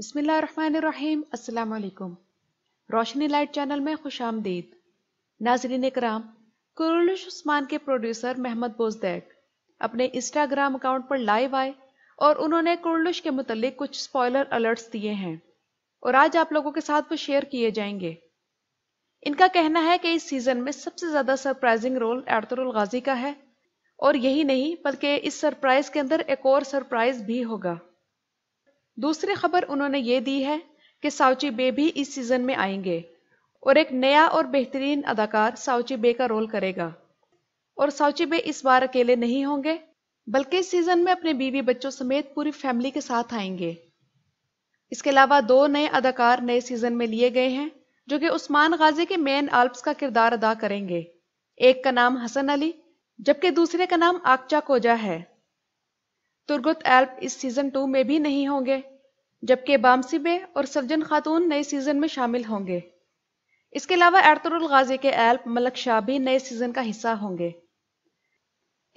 बसमिलीम अलैक्म रोशनी light channel में खुश आमदीद नाजरीन कराम कुरुलश उस्मान के प्रोड्यूसर महमद बोजदैक अपने इंस्टाग्राम अकाउंट पर लाइव आए और उन्होंने कुरुलश के मुतलिक कुछ स्पॉयलर अलर्ट्स दिए हैं और आज आप लोगों के साथ वो शेयर किए जाएंगे इनका कहना है कि इस सीज़न में सबसे ज़्यादा सरप्राइजिंग रोल एरतरुल गाजी का है और यही नहीं बल्कि इस सरप्राइज के अंदर एक और सरप्राइज भी होगा दूसरी खबर उन्होंने ये दी है कि साउची बे भी इस सीजन में आएंगे और एक नया और बेहतरीन अदाकार साउची बे का रोल करेगा और साउची बे इस बार अकेले नहीं होंगे बल्कि इस सीजन में अपने बीवी बच्चों समेत पूरी फैमिली के साथ आएंगे इसके अलावा दो नए अदाकार नए सीजन में लिए गए हैं जो कि उस्मान गाजी के मेन आल्प्स का किरदार अदा करेंगे एक का नाम हसन अली जबकि दूसरे का नाम आकचा कोजा है तुर्गुत एल्प इस सीजन टू में भी नहीं होंगे जबकि बामसिबे और सज्जन खातून नए सीजन में शामिल होंगे इसके अलावा एरतरुल गाजी के एल्प मलक शाह भी नए सीजन का हिस्सा होंगे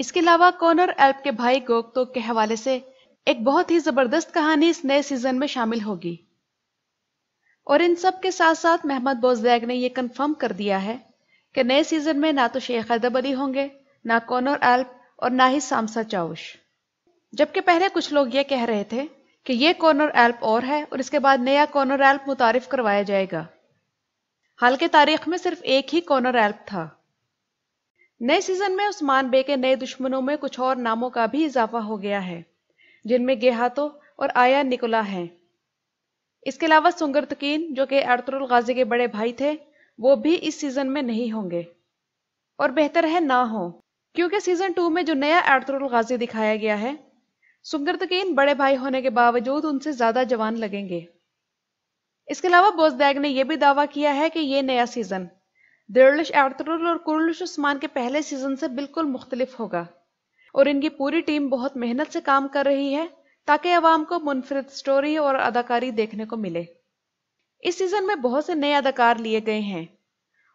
इसके अलावा कॉनर एल्प के भाई गोकतो के हवाले से एक बहुत ही जबरदस्त कहानी इस नए सीजन में शामिल होगी और इन सब के साथ साथ मेहमद बोजदैग ने यह कंफर्म कर दिया है कि नए सीजन में ना तो शेख अदब अली होंगे ना कॉनर एल्प और ना ही सामसा चाउश जबकि पहले कुछ लोग ये कह रहे थे कि ये कॉर्नर एल्प और है और इसके बाद नया कॉर्नर एल्प मुतारफ करवाया जाएगा हालांकि तारीख में सिर्फ एक ही कॉर्नर एल्प था नए सीजन में उस्मान बे के नए दुश्मनों में कुछ और नामों का भी इजाफा हो गया है जिनमें गेहातो और आया निकोला हैं इसके अलावा सुंगर तकीन जो कि अरतुल गाजी के बड़े भाई थे वो भी इस सीजन में नहीं होंगे और बेहतर है ना हो क्योंकि सीजन टू में जो नया अरतुल गाजी दिखाया गया है सुगर्दकीन बड़े भाई होने के बावजूद उनसे ज्यादा जवान लगेंगे इसके अलावा बोजदैग ने यह भी दावा किया है कि यह नया सीजन दिर्लिश एर्तरुल और कुरलिश उस्मान के पहले सीजन से बिल्कुल मुख्तलिफ होगा और इनकी पूरी टीम बहुत मेहनत से काम कर रही है ताकि अवाम को मुनफरद स्टोरी और अदाकारी देखने को मिले इस सीजन में बहुत से नए अदाकार लिए गए हैं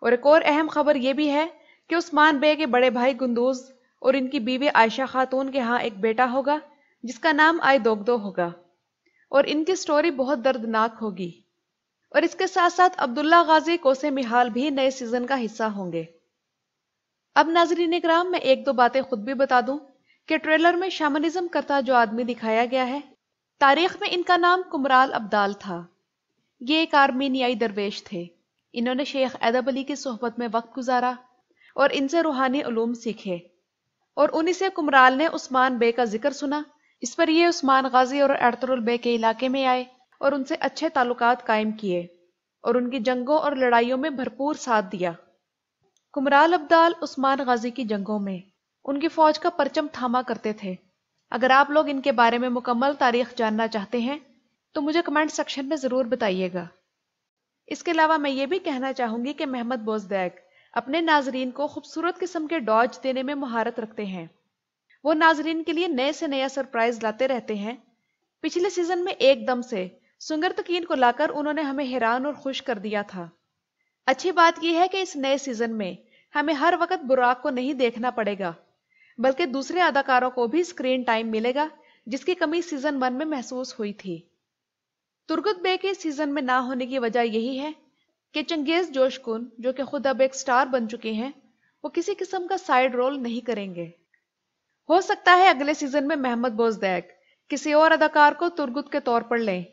और एक और अहम खबर यह भी है कि उस्मान बे के बड़े भाई गुंदूज और इनकी बीवी आयशा खातून के यहाँ एक बेटा होगा जिसका नाम आई दोगदो होगा और इनकी स्टोरी बहुत दर्दनाक होगी और इसके साथ साथ अब्दुल्ला गाजी कोसे मिहाल भी नए सीजन का हिस्सा होंगे अब नाजरीन कराम मैं एक दो बातें खुद भी बता दूं कि ट्रेलर में शामनिज्म करता जो आदमी दिखाया गया है तारीख में इनका नाम कुमराल अब्दाल था ये एक आर्मीनियाई दरवेश थे इन्होंने शेख अदब अली की सोहबत में वक्त गुजारा और इनसे रूहानी ूम सीखे और उन्हीं से कुमराल ने उस्मान बे का जिक्र सुना इस पर ये उस्मान गाजी और अर्तरुल बे के इलाके में आए और उनसे अच्छे ताल्लुक कायम किए और उनकी जंगों और लड़ाइयों में भरपूर साथ दिया कुमराल अब्दाल उस्मान गाजी की जंगों में उनकी फौज का परचम थामा करते थे अगर आप लोग इनके बारे में मुकम्मल तारीख जानना चाहते हैं तो मुझे कमेंट सेक्शन में ज़रूर बताइएगा इसके अलावा मैं ये भी कहना चाहूँगी कि मेहमद बोजदैक अपने नाजरीन को खूबसूरत किस्म के डॉज देने में महारत रखते हैं वो नाजरीन के लिए नए से नया सरप्राइज लाते रहते हैं पिछले सीजन में एकदम से सुंगर तकीन को लाकर उन्होंने हमें हैरान और खुश कर दिया था अच्छी बात यह है कि इस नए सीजन में हमें हर वक्त बुराक को नहीं देखना पड़ेगा बल्कि दूसरे अदाकारों को भी स्क्रीन टाइम मिलेगा जिसकी कमी सीजन वन में महसूस हुई थी तुर्गुत बे के सीजन में ना होने की वजह यही है कि चंगेज जोशकुन जो कि खुद अब एक स्टार बन चुके हैं वो किसी किस्म का साइड रोल नहीं करेंगे हो सकता है अगले सीजन में मेहमद बोजदैक किसी और अदाकार को तुर्गुत के तौर पर लें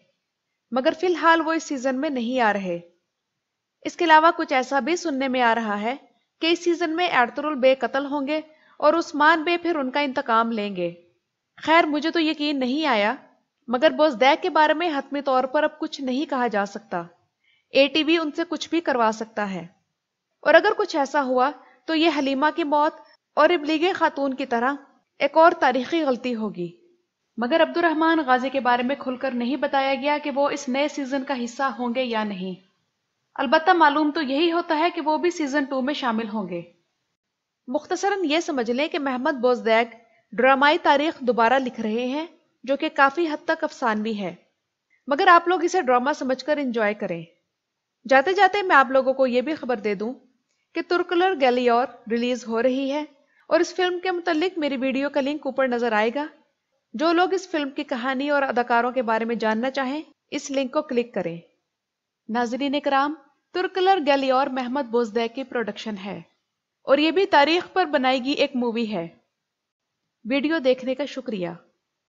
मगर फिलहाल वो इस सीजन में नहीं आ रहे इसके अलावा कुछ ऐसा भी सुनने में आ रहा है कि इस सीजन में एर्तरुल बे कत्ल होंगे और उस्मान बे फिर उनका इंतकाम लेंगे खैर मुझे तो यकीन नहीं आया मगर बोजदैक के बारे में हतमी तौर पर अब कुछ नहीं कहा जा सकता ए उनसे कुछ भी करवा सकता है और अगर कुछ ऐसा हुआ तो ये हलीमा की मौत और इबलीगे खातून की तरह एक और तारीखी गलती होगी मगर अब्दुलरहमान गाजी के बारे में खुलकर नहीं बताया गया कि वो इस नए सीजन का हिस्सा होंगे या नहीं अलबत् मालूम तो यही होता है कि वो भी सीजन टू में शामिल होंगे मुख्तसरन ये समझ लें कि महमद बोजदैग ड्रामाई तारीख दोबारा लिख रहे हैं जो कि काफ़ी हद तक अफसानवी है मगर आप लोग इसे ड्रामा समझकर इंजॉय करें जाते जाते मैं आप लोगों को यह भी खबर दे दूं कि तुर्कुलर गैलियोर रिलीज हो रही है और इस फिल्म के मुतालिक मेरी वीडियो का लिंक ऊपर नजर आएगा जो लोग इस फिल्म की कहानी और अदाकारों के बारे में जानना चाहें इस लिंक को क्लिक करें नाजरीन कराम तुर्कलर गलियोर मेहमद बोजदे की प्रोडक्शन है और ये भी तारीख पर बनाई गई एक मूवी है वीडियो देखने का शुक्रिया